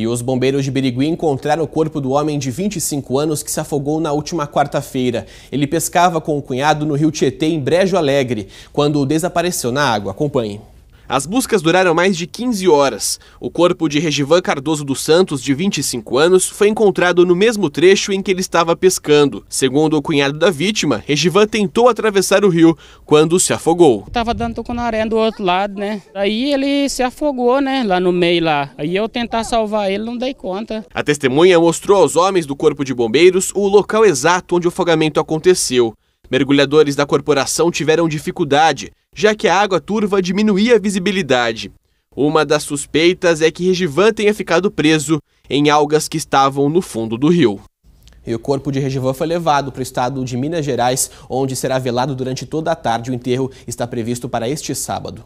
E os bombeiros de Birigui encontraram o corpo do homem de 25 anos que se afogou na última quarta-feira. Ele pescava com o cunhado no rio Tietê, em Brejo Alegre, quando desapareceu na água. Acompanhe. As buscas duraram mais de 15 horas. O corpo de Regivan Cardoso dos Santos, de 25 anos, foi encontrado no mesmo trecho em que ele estava pescando. Segundo o cunhado da vítima, Regivan tentou atravessar o rio quando se afogou. Estava dando areia do outro lado, né? Aí ele se afogou, né? Lá no meio lá. Aí eu tentar salvar ele, não dei conta. A testemunha mostrou aos homens do Corpo de Bombeiros o local exato onde o afogamento aconteceu. Mergulhadores da corporação tiveram dificuldade, já que a água turva diminuía a visibilidade. Uma das suspeitas é que Regivan tenha ficado preso em algas que estavam no fundo do rio. E o corpo de Regivan foi levado para o estado de Minas Gerais, onde será velado durante toda a tarde. O enterro está previsto para este sábado.